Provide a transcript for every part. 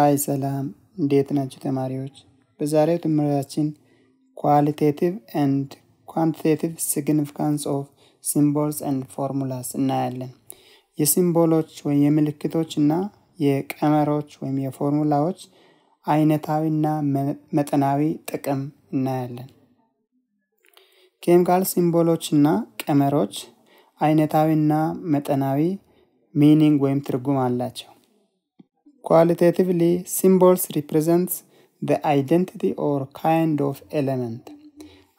አይ ሰላም፣ እንዴት ናችሁ ተማሪዎች? በዛሬው ትምህርታችን ኳሊቴቲቭ ኤንድ ኳንቲቴቲቭ ሲግኒፊካንስ ኦፍ ሲምቦልስ ኤንድ ፎርሙላስ እናያለን። የሲምቦሎች ወይም የምልክቶች እና የቀመሮች ወይም የፎርሙላዎች አይነታዊና መጠናዊ ጥቅም እናያለን። ኬሚካል ሲምቦሎች እና ቀመሮች አይነታዊና መጠናዊ ሚኒንግ ወይም ትርጉም አላቸው። Qualitatively, symbols represents the identity or kind of element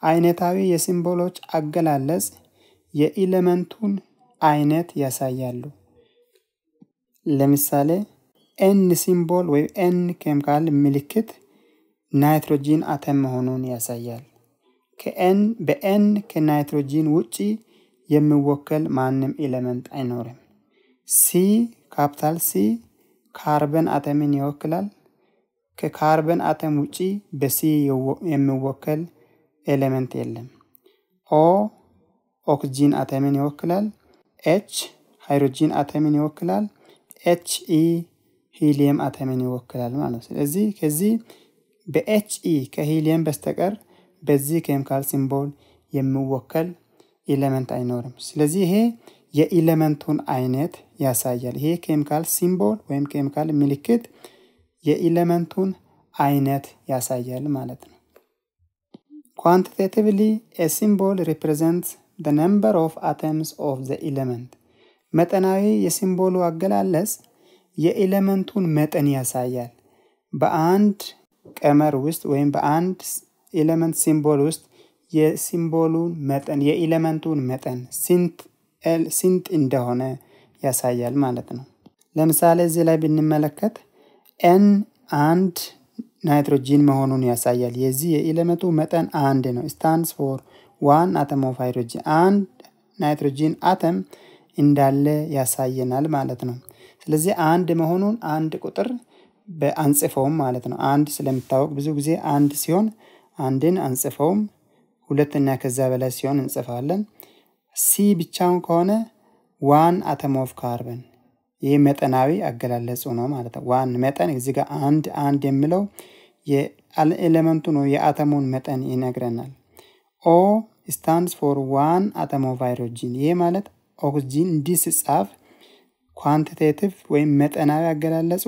አይነታዊ የሲምቦሎች አገላለጽ የኢለመንቱን አይነት ያሳያሉ። ለምሳሌ ኤን ሲምቦል ወይም ኤን ኬሚካል ምልክት ናይትሮጂን አተም መሆኑን ያሳያል። ከኤን በኤን ከናይትሮጂን ውጪ የሚወከል ማንም ኤለመንት አይኖርም። ሲ ካፒታል ሲ ካርበን አተምን ይወክላል። ከካርበን አተም ውጪ በሲ የሚወከል ኤሌመንት የለም። ኦ ኦክጂን አተምን ይወክላል። ኤች ሃይድሮጂን አተምን ይወክላል። ኤች ኢ ሂሊየም አተምን ይወክላል ማለት ነው። ስለዚህ ከዚህ በኤች ኢ ከሂሊየም በስተቀር በዚህ ኬሚካል ሲምቦል የሚወከል ኤሌመንት አይኖርም። ስለዚህ ይሄ የኢለመንቱን አይነት ያሳያል። ይሄ ኬሚካል ሲምቦል ወይም ኬሚካል ምልክት የኢለመንቱን አይነት ያሳያል ማለት ነው። ኳንቲቴቲቭሊ ኤ ሲምቦል ሪፕሬዘንትስ ዘ ነምበር ኦፍ አተምስ ኦፍ ዘ ኢለመንት። መጠናዊ የሲምቦሉ አገላለጽ የኤሌመንቱን መጠን ያሳያል። በአንድ ቀመር ውስጥ ወይም በአንድ ኤሌመንት ሲምቦል ውስጥ የሲምቦሉን መጠን የኤሌመንቱን መጠን ስንት ኤል ሲንት እንደሆነ ያሳያል ማለት ነው። ለምሳሌ እዚህ ላይ ብንመለከት ኤን አንድ ናይትሮጂን መሆኑን ያሳያል። የዚህ የኢለመቱ መጠን አንድ ነው። ስታንስ ፎር ዋን አተም ኦፍ ሃይድሮጂን አንድ ናይትሮጂን አተም እንዳለ ያሳየናል ማለት ነው። ስለዚህ አንድ መሆኑን አንድ ቁጥር በአንጽፈውም ማለት ነው። አንድ ስለሚታወቅ ብዙ ጊዜ አንድ ሲሆን አንድን አንጽፈውም፣ ሁለትና ከዛ በላይ ሲሆን እንጽፋለን። ሲ ብቻውን ከሆነ ዋን አተም ኦፍ ካርበን ይህ መጠናዊ አገላለጹ ነው ማለት ነው። ዋን መጠን እዚህ ጋር አንድ አንድ የሚለው የኤሌመንቱ ነው የአተሙን መጠን ይነግረናል። ኦ ስታንድስ ፎር ዋን አተም ኦፍ ሃይድሮጂን። ይህ ማለት ኦክስጂን እንዲህ ሲጻፍ ኳንቲቴቲቭ ወይም መጠናዊ አገላለጹ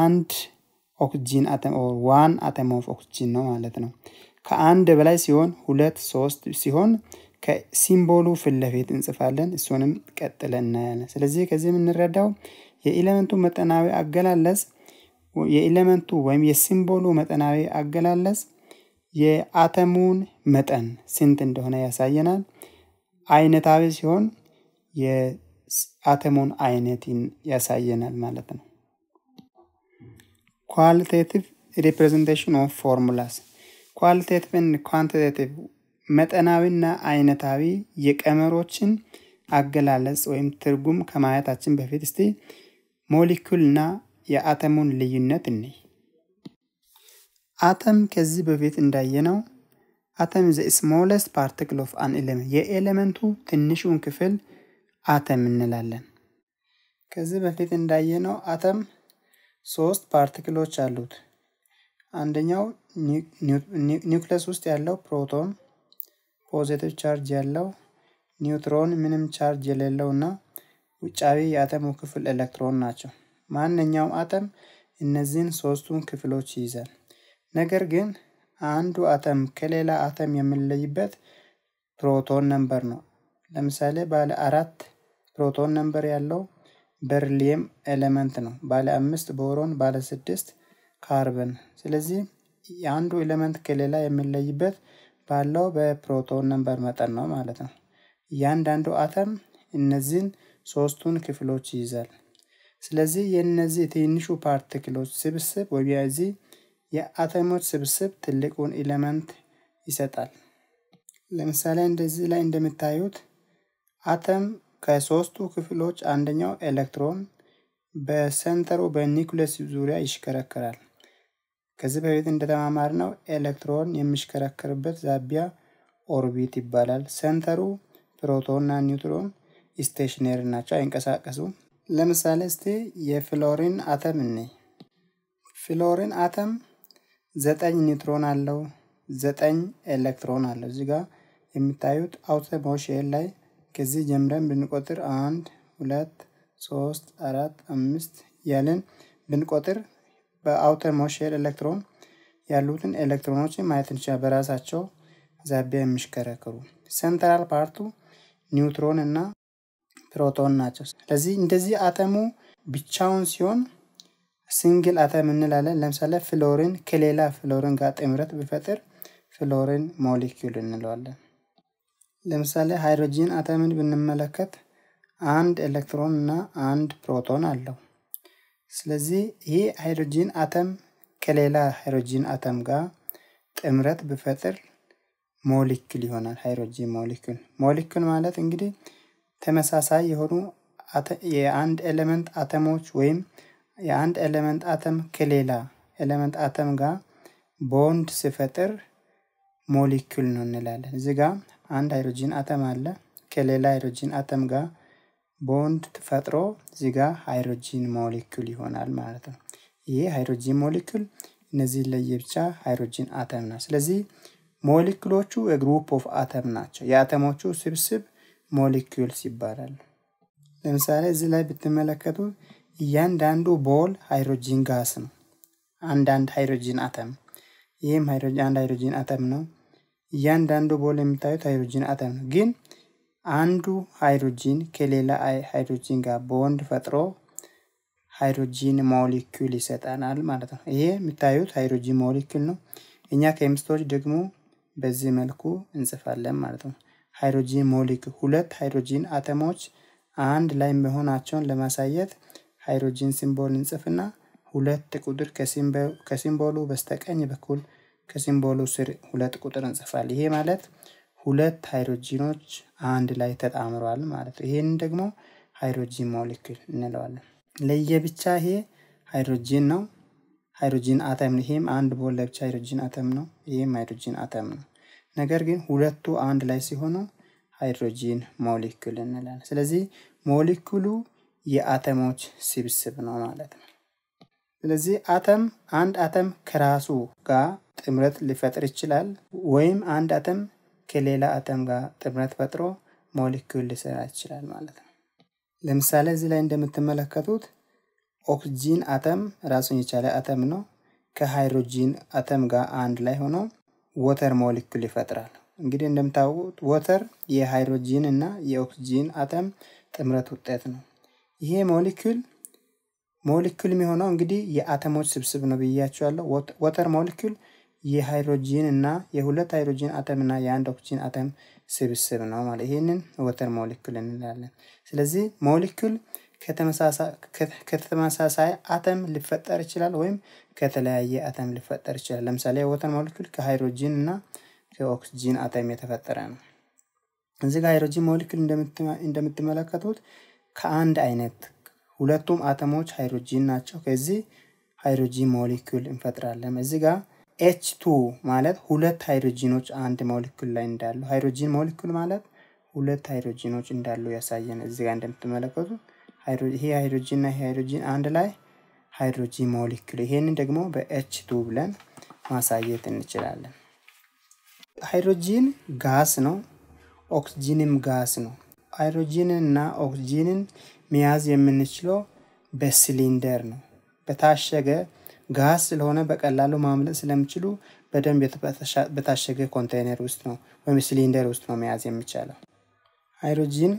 አንድ ኦክስጂን አተም ኦር ዋን አተም ኦፍ ኦክስጂን ነው ማለት ነው። ከአንድ በላይ ሲሆን ሁለት ሶስት ሲሆን ከሲምቦሉ ፊት ለፊት እንጽፋለን። እሱንም ቀጥለን እናያለን። ስለዚህ ከዚህ የምንረዳው የኤሌመንቱ መጠናዊ አገላለጽ የኤሌመንቱ ወይም የሲምቦሉ መጠናዊ አገላለጽ የአተሙን መጠን ስንት እንደሆነ ያሳየናል። አይነታዊ ሲሆን የአተሙን አይነት ያሳየናል ማለት ነው። ኳሊቴቲቭ ሪፕሬዘንቴሽን ኦፍ ፎርሙላስ ኳሊቴቲቭ ኳንቲቴቲቭ መጠናዊና አይነታዊ የቀመሮችን አገላለጽ ወይም ትርጉም ከማየታችን በፊት እስቲ ሞሊኩልና የአተሙን ልዩነት እንይ። አተም ከዚህ በፊት እንዳየነው አተም ዘ ስሞለስት ፓርቲክል ኦፍ አን ኤሌመንት የኤሌመንቱ ትንሹን ክፍል አተም እንላለን። ከዚህ በፊት እንዳየነው አተም ሶስት ፓርቲክሎች አሉት። አንደኛው ኒውክለስ ውስጥ ያለው ፕሮቶን ፖዘቲቭ ቻርጅ ያለው ኒውትሮን ምንም ቻርጅ የሌለው እና ውጫዊ የአተሙ ክፍል ኤሌክትሮን ናቸው። ማንኛውም አተም እነዚህን ሶስቱን ክፍሎች ይይዛል። ነገር ግን አንዱ አተም ከሌላ አተም የምንለይበት ፕሮቶን ነንበር ነው። ለምሳሌ ባለ አራት ፕሮቶን ነንበር ያለው በርሊየም ኤሌመንት ነው። ባለ አምስት ቦሮን፣ ባለ ስድስት ካርበን። ስለዚህ የአንዱ ኤሌመንት ከሌላ የምለይበት ባለው በፕሮቶን ነንበር መጠን ነው ማለት ነው። እያንዳንዱ አተም እነዚህን ሶስቱን ክፍሎች ይይዛል። ስለዚህ የእነዚህ ትንሹ ፓርቲክሎች ስብስብ ወይም የዚህ የአተሞች ስብስብ ትልቁን ኤሌመንት ይሰጣል። ለምሳሌ እንደዚህ ላይ እንደምታዩት አተም ከሶስቱ ክፍሎች አንደኛው ኤሌክትሮን በሰንተሩ በኒኩለስ ዙሪያ ይሽከረከራል። ከዚህ በፊት እንደተማማር ነው ኤሌክትሮን የሚሽከረከርበት ዛቢያ ኦርቢት ይባላል። ሴንተሩ እና ኒውትሮን ስቴሽነሪ ናቸው፣ አይንቀሳቀሱም። ለምሳሌ እስቲ የፍሎሪን አተም እኔ ፍሎሪን አተም ዘጠኝ ኒውትሮን አለው፣ ዘጠኝ ኤሌክትሮን አለው። እዚህ ጋር የምታዩት አውተ ላይ ከዚህ ጀምረን ብንቆጥር አንድ ሁለት ሶስት አራት አምስት ያለን ብንቆጥር በአውተር ሞሽር ኤሌክትሮን ያሉትን ኤሌክትሮኖችን ማየት እንችላል። በራሳቸው ዛቢያ የሚሽከረከሩ ሴንትራል ፓርቱ ኒውትሮን እና ፕሮቶን ናቸው። ስለዚህ እንደዚህ አተሙ ብቻውን ሲሆን ሲንግል አተም እንላለን። ለምሳሌ ፍሎሪን ከሌላ ፍሎሪን ጋር ጥምረት ቢፈጥር ፍሎሪን ሞሊኪዩል እንለዋለን። ለምሳሌ ሃይድሮጂን አተምን ብንመለከት አንድ ኤሌክትሮን እና አንድ ፕሮቶን አለው። ስለዚህ ይህ ሃይድሮጂን አተም ከሌላ ሃይድሮጂን አተም ጋር ጥምረት ብፈጥር ሞሊክል ይሆናል። ሃይድሮጂን ሞሊክል ሞሊክል ማለት እንግዲህ ተመሳሳይ የሆኑ የአንድ ኤሌመንት አተሞች ወይም የአንድ ኤሌመንት አተም ከሌላ ኤሌመንት አተም ጋር ቦንድ ስፈጥር ሞሊክል ነው እንላለን። እዚህ ጋር አንድ ሃይድሮጂን አተም አለ ከሌላ ሃይድሮጂን አተም ጋር ቦንድ ፈጥሮ እዚህ ጋር ሃይድሮጂን ሞሌኩል ይሆናል ማለት ነው። ይሄ ሃይድሮጂን ሞሌኩል እነዚህ ለየብቻ ሃይድሮጂን አተም ነው። ስለዚህ ሞሌኩሎቹ ግሩፕ ኦፍ አተም ናቸው። የአተሞቹ ስብስብ ሞሌኪዩልስ ይባላል። ለምሳሌ እዚህ ላይ ብትመለከቱ እያንዳንዱ ቦል ሃይድሮጂን ጋስ ነው። አንዳንድ ሃይድሮጂን አተም ይህም አንድ ሃይድሮጂን አተም ነው። እያንዳንዱ ቦል የምታዩት ሃይድሮጂን አተም ነው ግን አንዱ ሃይድሮጂን ከሌላ ሃይድሮጂን ጋር ቦንድ ፈጥሮ ሃይድሮጂን ሞሊኪል ይሰጠናል ማለት ነው። ይሄ የምታዩት ሃይድሮጂን ሞሊኪል ነው። እኛ ኬሚስቶች ደግሞ በዚህ መልኩ እንጽፋለን ማለት ነው። ሃይድሮጂን ሞሊኪል ሁለት ሃይድሮጂን አተሞች አንድ ላይ መሆናቸውን ለማሳየት ሃይድሮጂን ሲምቦል እንጽፍና ሁለት ቁጥር ከሲምቦሉ በስተቀኝ በኩል ከሲምቦሉ ስር ሁለት ቁጥር እንጽፋል። ይሄ ማለት ሁለት ሃይድሮጂኖች አንድ ላይ ተጣምረዋል ማለት ነው። ይሄን ደግሞ ሃይድሮጂን ሞሊክል እንለዋለን። ለየብቻ ይሄ ሃይድሮጂን ነው፣ ሃይድሮጂን አተም ነው። ይሄም አንድ ቦል ለብቻ ሃይድሮጂን አተም ነው፣ ይሄም ሃይድሮጂን አተም ነው። ነገር ግን ሁለቱ አንድ ላይ ሲሆኑ ሃይድሮጂን ሞሊኩል እንላለን። ስለዚህ ሞሊኩሉ የአተሞች ስብስብ ነው ማለት ነው። ስለዚህ አተም አንድ አተም ከራሱ ጋር ጥምረት ሊፈጥር ይችላል ወይም አንድ አተም ከሌላ አተም ጋር ጥምረት ፈጥሮ ሞሊኪል ሊሰራ ይችላል ማለት ነው። ለምሳሌ እዚህ ላይ እንደምትመለከቱት ኦክስጂን አተም ራሱን የቻለ አተም ነው። ከሃይድሮጂን አተም ጋር አንድ ላይ ሆኖ ወተር ሞሊኪዩል ይፈጥራል። እንግዲህ እንደምታውቁት ወተር የሃይድሮጂን እና የኦክስጂን አተም ጥምረት ውጤት ነው። ይሄ ሞሊኪዩል ሞሊኪዩል የሚሆነው እንግዲህ የአተሞች ስብስብ ነው ብያቸዋለሁ። ወተር ሞሊኪዩል የሃይድሮጂን እና የሁለት ሃይድሮጂን አተም እና የአንድ ኦክሲጂን አተም ስብስብ ነው ማለት ይህንን ወተር ሞሊኩል እንላለን። ስለዚህ ሞሊኩል ከተመሳሳይ አተም ሊፈጠር ይችላል ወይም ከተለያየ አተም ሊፈጠር ይችላል። ለምሳሌ የወተር ሞሊኩል ከሃይድሮጂን እና ከኦክሲጂን አተም የተፈጠረ ነው። እዚህ ጋር ሃይድሮጂን እንደምትመለከቱት ከአንድ አይነት ሁለቱም አተሞች ሃይድሮጂን ናቸው። ከዚህ ሃይድሮጂን ሞሊኩል እንፈጥራለን። እዚህ ጋር ኤች ቱ ማለት ሁለት ሃይድሮጂኖች አንድ ሞሊኩል ላይ እንዳሉ ሃይድሮጂን ሞሊኩል ማለት ሁለት ሃይድሮጂኖች እንዳሉ ያሳየን። እዚ ጋር እንደምትመለከቱት ይሄ ሃይድሮጂን ና ይሄ ሃይድሮጂን አንድ ላይ ሃይድሮጂን ሞሊኩል ይሄንን ደግሞ በኤች ቱ ብለን ማሳየት እንችላለን። ሃይድሮጂን ጋስ ነው፣ ኦክስጂንም ጋስ ነው። ሃይድሮጂንን እና ኦክስጂንን መያዝ የምንችለው በሲሊንደር ነው፣ በታሸገ ጋዝ ስለሆነ በቀላሉ ማምለጥ ስለሚችሉ በደንብ በታሸገ ኮንቴይነር ውስጥ ነው ወይም ሲሊንደር ውስጥ ነው መያዝ የሚቻለው። ሃይድሮጂን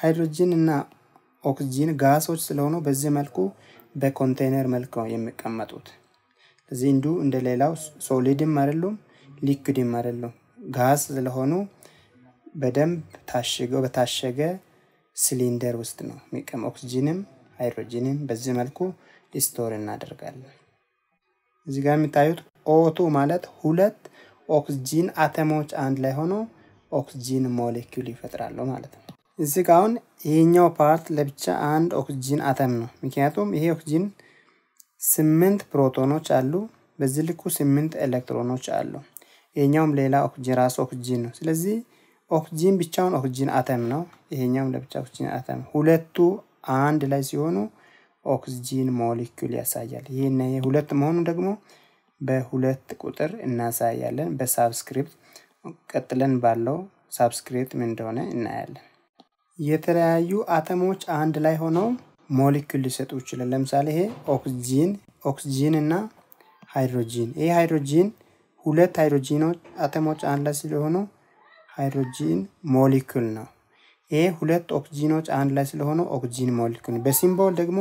ሃይድሮጂን እና ኦክሲጂን ጋሶች ስለሆኑ በዚህ መልኩ በኮንቴይነር መልክ ነው የሚቀመጡት። ስለዚህ እንዱ እንደሌላው ሶሊድም አይደሉም፣ ሊኩድም አይደሉም። ጋስ ስለሆኑ በደንብ ታሽገው በታሸገ ሲሊንደር ውስጥ ነው የሚቀም ኦክሲጂንም ሃይድሮጂንም በዚህ መልኩ ስቶር እናደርጋለን። እዚህ ጋር የሚታዩት ኦቱ ማለት ሁለት ኦክስጂን አተሞች አንድ ላይ ሆኖ ኦክስጂን ሞሌኪል ይፈጥራሉ ማለት ነው። እዚ ጋ አሁን ይሄኛው ፓርት ለብቻ አንድ ኦክስጂን አተም ነው። ምክንያቱም ይሄ ኦክስጂን ስምንት ፕሮቶኖች አሉ፣ በዚህ ልኩ ስምንት ኤሌክትሮኖች አሉ። ይሄኛውም ሌላ ኦክስጂን ራሱ ኦክስጂን ነው። ስለዚህ ኦክስጂን ብቻውን ኦክስጂን አተም ነው። ይሄኛውም ለብቻ ኦክስጂን አተም፣ ሁለቱ አንድ ላይ ሲሆኑ ኦክስጂን ሞሊኩል ያሳያል። ይህና የሁለት መሆኑ ደግሞ በሁለት ቁጥር እናሳያለን። በሳብስክሪፕት ቀጥለን ባለው ሳብስክሪፕት ምን እንደሆነ እናያለን። የተለያዩ አተሞች አንድ ላይ ሆነው ሞሊኩል ሊሰጡ ይችላል። ለምሳሌ ይሄ ኦክስጂን ኦክስጂን እና ሃይድሮጂን ይሄ ሃይድሮጂን ሁለት ሃይድሮጂኖች አተሞች አንድ ላይ ስለሆኑ ሃይድሮጂን ሞሊኪል ነው። ይህ ሁለት ኦክሲጂኖች አንድ ላይ ስለሆኑ ኦክሲጂን ሞለኪል። በሲምቦል ደግሞ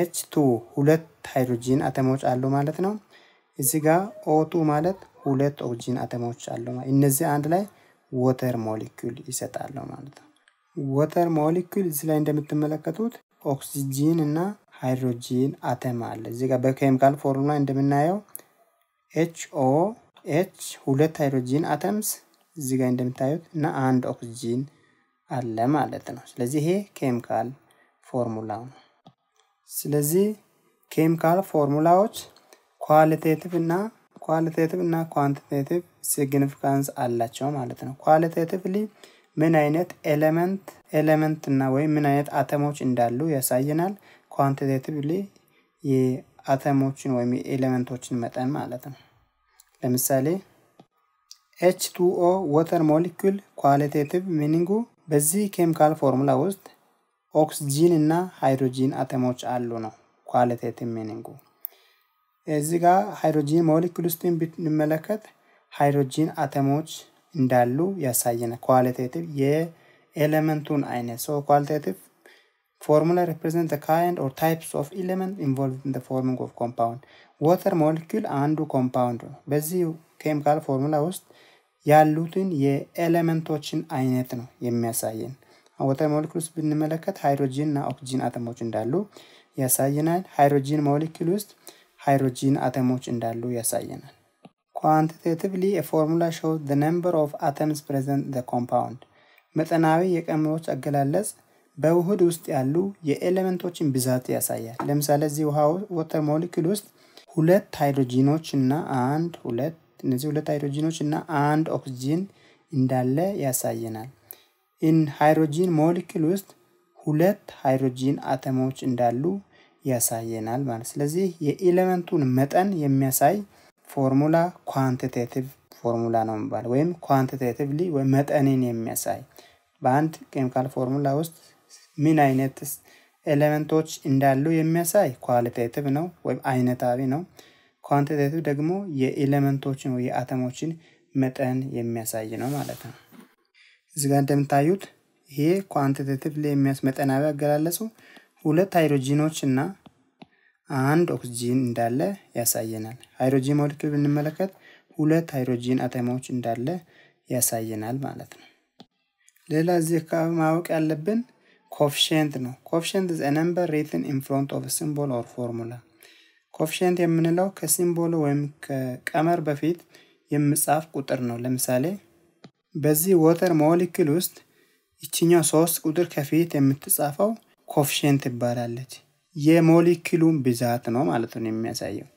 ኤች ቱ ሁለት ሃይድሮጂን አተሞች አሉ ማለት ነው። እዚህ ጋር ኦቱ ማለት ሁለት ኦክሲጂን አተሞች አሉ። እነዚህ አንድ ላይ ወተር ሞለኪል ይሰጣሉ ማለት ነው። ወተር ሞለኪል እዚህ ላይ እንደምትመለከቱት ኦክሲጂን እና ሃይድሮጂን አተም አለ። እዚህ ጋር በኬሚካል ፎርሙላ እንደምናየው ኤች ኦ ኤች ሁለት ሃይድሮጂን አተምስ እዚህ ጋር እንደምታዩት እና አንድ ኦክሲጂን አለ ማለት ነው። ስለዚህ ይሄ ኬሚካል ፎርሙላ ነው። ስለዚህ ኬሚካል ፎርሙላዎች ኳሊቴቲቭ እና ኳሊቴቲቭ እና ኳንቲቴቲቭ ሲግኒፊካንስ አላቸው ማለት ነው። ኳሊቴቲቭሊ ምን አይነት ኤሌመንት ኤሌመንት እና ወይም ምን አይነት አተሞች እንዳሉ ያሳየናል። ኳንቲቴቲቭሊ የአተሞችን ወይም የኤሌመንቶችን መጠን ማለት ነው። ለምሳሌ ኤች ቱኦ ወተር ሞሊኩል ኳሊቴቲቭ ሚኒንጉ በዚህ ኬሚካል ፎርሙላ ውስጥ ኦክስጂን እና ሃይድሮጂን አተሞች አሉ ነው ኳሊቴት ሚኒንጉ። እዚህ ጋር ሃይድሮጂን ሞሊኩል ውስጥ ብንመለከት ሃይድሮጂን አተሞች እንዳሉ ያሳየነ ኳሊቴቲቭ የኤሌመንቱን አይነት ሶ ኳሊቴቲቭ ፎርሙላ ሪፕሬዘንት ካይንድ ኦር ታይፕስ ኦፍ ኤሌመንት ኢንቮልቭድ ኢን ፎርሚንግ ኦፍ ኮምፓውንድ ወተር ሞሊኪል አንዱ ኮምፓውንድ ነው። በዚህ ኬሚካል ፎርሙላ ውስጥ ያሉትን የኤሌመንቶችን አይነት ነው የሚያሳየን። ወተር ሞለኪል ውስጥ ብንመለከት ሃይድሮጂን እና ኦክሲጂን አተሞች እንዳሉ ያሳየናል። ሃይድሮጂን ሞለኪል ውስጥ ሃይድሮጂን አተሞች እንዳሉ ያሳየናል። ኳንቲቴቲቭሊ ፎርሙላ ሾው ዘ ነምበር ኦፍ አተምስ ፕሬዘንት ዘ ኮምፓውንድ መጠናዊ የቀመሮች አገላለጽ በውህድ ውስጥ ያሉ የኤሌመንቶችን ብዛት ያሳያል። ለምሳሌ እዚህ ውሃ ወተር ሞለኪል ውስጥ ሁለት ሃይድሮጂኖች እና አንድ ሁለት እነዚህ ሁለት ሃይድሮጂኖች እና አንድ ኦክሲጂን እንዳለ ያሳየናል። ኢን ሃይድሮጂን ሞሊኪል ውስጥ ሁለት ሃይድሮጂን አተሞች እንዳሉ ያሳየናል ማለት ስለዚህ የኤሌመንቱን መጠን የሚያሳይ ፎርሙላ ኳንቲቴቲቭ ፎርሙላ ነው የሚባለው ወይም ኳንቲቴቲቭሊ ወይም መጠንን የሚያሳይ በአንድ ኬሚካል ፎርሙላ ውስጥ ምን አይነት ኤሌመንቶች እንዳሉ የሚያሳይ ኳሊቴቲቭ ነው ወይም አይነታዊ ነው። ኳንቲቴቲቭ ደግሞ የኤሌመንቶችን ወይ የአተሞችን መጠን የሚያሳይ ነው ማለት ነው። እዚ ጋር እንደምታዩት ይሄ ኳንቲቴቲቭ የሚያስ መጠናዊ አገላለጹ ሁለት ሃይድሮጂኖች እና አንድ ኦክስጂን እንዳለ ያሳየናል። ሃይድሮጂን ሞለኪል ብንመለከት ሁለት ሃይድሮጂን አተሞች እንዳለ ያሳየናል ማለት ነው። ሌላ እዚህ ማወቅ ያለብን ኮፍሽንት ነው። ኮፍሽንት ኢዝ ነምበር ሪትን ኦፍ ሲምቦል ኦር ፎርሙላ ኮፍሽንት የምንለው ከሲምቦሉ ወይም ከቀመር በፊት የምጻፍ ቁጥር ነው። ለምሳሌ በዚህ ወተር ሞሊክል ውስጥ ይችኛው ሶስት ቁጥር ከፊት የምትጻፈው ኮፍሽንት ትባላለች። የሞሊክሉን ብዛት ነው ማለት ነው የሚያሳየው።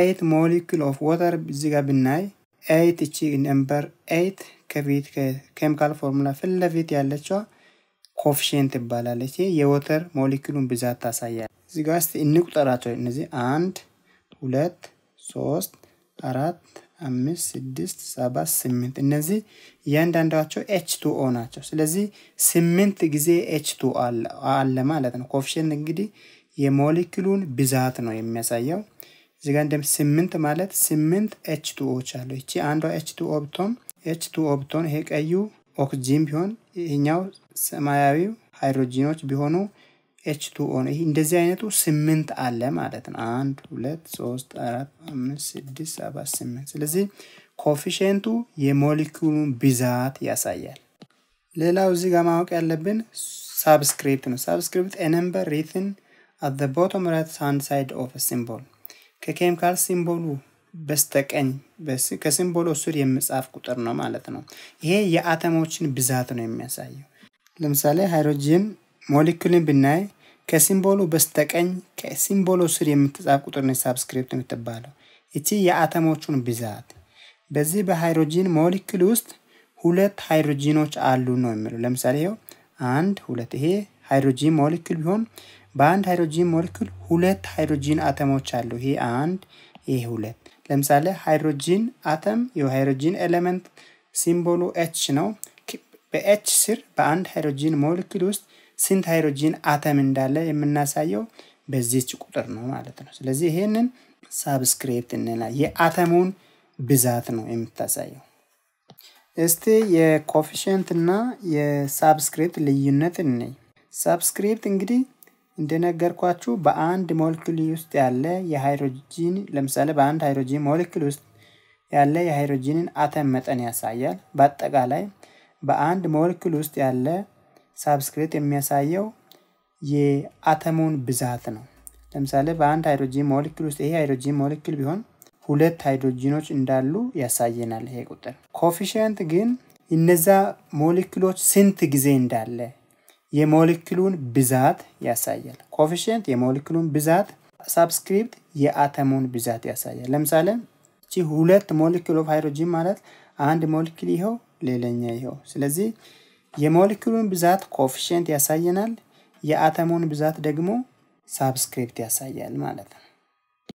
ኤይት ሞሊክል ኦፍ ወተር እዚህ ጋር ብናይ ኤይት እቺ ነምበር ኤይት ከፊት ከኬሚካል ፎርሙላ ፊት ለፊት ያለችዋ ኮፊሽንት ትባላለች። የወተር ሞሊክሉን ብዛት ታሳያል። እዚህ ጋር እስቲ እንቁጠራቸው። እነዚህ አንድ፣ ሁለት፣ ሶስት፣ አራት፣ አምስት፣ ስድስት፣ ሰባት፣ ስምንት እነዚህ እያንዳንዳቸው ኤች ቱ ኦ ናቸው። ስለዚህ ስምንት ጊዜ ኤች ቱ አለ ማለት ነው። ኮፍሽን እንግዲህ የሞሊኪሉን ብዛት ነው የሚያሳየው። እዚህ ጋር እንደም ስምንት ማለት ስምንት ኤች ቱ ኦች አሉ። ይቺ አንዷ ኤች ቱ ኦ ብትሆን ኤች ቱ ኦ ብትሆን ይሄ ቀዩ ኦክሲጂን ቢሆን ይህኛው ሰማያዊው ሃይድሮጂኖች ቢሆኑ ኤች ቱ ኦ ነው። ይህ እንደዚህ አይነቱ ስምንት አለ ማለት ነው። አንድ ሁለት ሶስት አራት አምስት ስድስት ሰባት ስምንት። ስለዚህ ኮፊሽንቱ የሞሊኪሉን ብዛት ያሳያል። ሌላው እዚህ ጋር ማወቅ ያለብን ሳብስክሪፕት ነው። ሳብስክሪፕት ኤነምበር ሪትን አት ዘ ቦቶም ራይት ሃንድ ሳይድ ኦፍ ሲምቦል ከኬሚካል ሲምቦሉ በስተቀኝ ከሲምቦሉ ስር የምጻፍ ቁጥር ነው ማለት ነው። ይሄ የአተሞችን ብዛት ነው የሚያሳየው። ለምሳሌ ሃይድሮጂን ሞሊኪውልን ብናይ ከሲምቦሉ በስተቀኝ ከሲምቦሉ ስር የምትጻፍ ቁጥር ነች ሳብስክሪፕት የምትባለው። እቺ የአተሞቹን ብዛት በዚህ በሃይድሮጂን ሞሊኪል ውስጥ ሁለት ሃይድሮጂኖች አሉ ነው የሚለው። ለምሳሌ ይኸው አንድ ሁለት፣ ይሄ ሃይድሮጂን ሞሊኪል ቢሆን በአንድ ሃይድሮጂን ሞሊኪል ሁለት ሃይድሮጂን አተሞች አሉ። ይሄ አንድ፣ ይሄ ሁለት። ለምሳሌ ሃይድሮጂን አተም የሃይድሮጂን ኤሌመንት ሲምቦሉ ኤች ነው። በኤች ስር በአንድ ሃይድሮጂን ሞሊኪል ውስጥ ስንት ሃይድሮጂን አተም እንዳለ የምናሳየው በዚች ቁጥር ነው ማለት ነው። ስለዚህ ይሄንን ሳብስክሪፕት እንላ የአተሙን ብዛት ነው የምታሳየው። እስቲ የኮፊሽንት እና የሳብስክሪፕት ልዩነት እንይ። ሳብስክሪፕት እንግዲህ እንደነገርኳችሁ በአንድ ሞለኪል ውስጥ ያለ የሃይድሮጂን ለምሳሌ በአንድ ሃይድሮጂን ሞለኪል ውስጥ ያለ የሃይድሮጂንን አተም መጠን ያሳያል። በአጠቃላይ በአንድ ሞለኪል ውስጥ ያለ ሳብስክሪት የሚያሳየው የአተሙን ብዛት ነው። ለምሳሌ በአንድ ሃይድሮጂን ሞለኪል ውስጥ ይሄ ሃይድሮጂን ሞለኪል ቢሆን ሁለት ሃይድሮጂኖች እንዳሉ ያሳየናል። ይሄ ቁጥር ኮፊሽንት ግን እነዛ ሞለኪሎች ስንት ጊዜ እንዳለ የሞለኪሉን ብዛት ያሳያል። ኮፊሽንት የሞለኪሉን ብዛት፣ ሳብስክሪፕት የአተሙን ብዛት ያሳያል። ለምሳሌ ሁለት ሞለኪል ኦፍ ሃይድሮጂን ማለት አንድ ሞለኪል ይኸው፣ ሌላኛ ይኸው። ስለዚህ የሞለኪሉን ብዛት ኮፊሽንት ያሳየናል። የአተሙን ብዛት ደግሞ ሳብስክሪፕት ያሳያል ማለት ነው።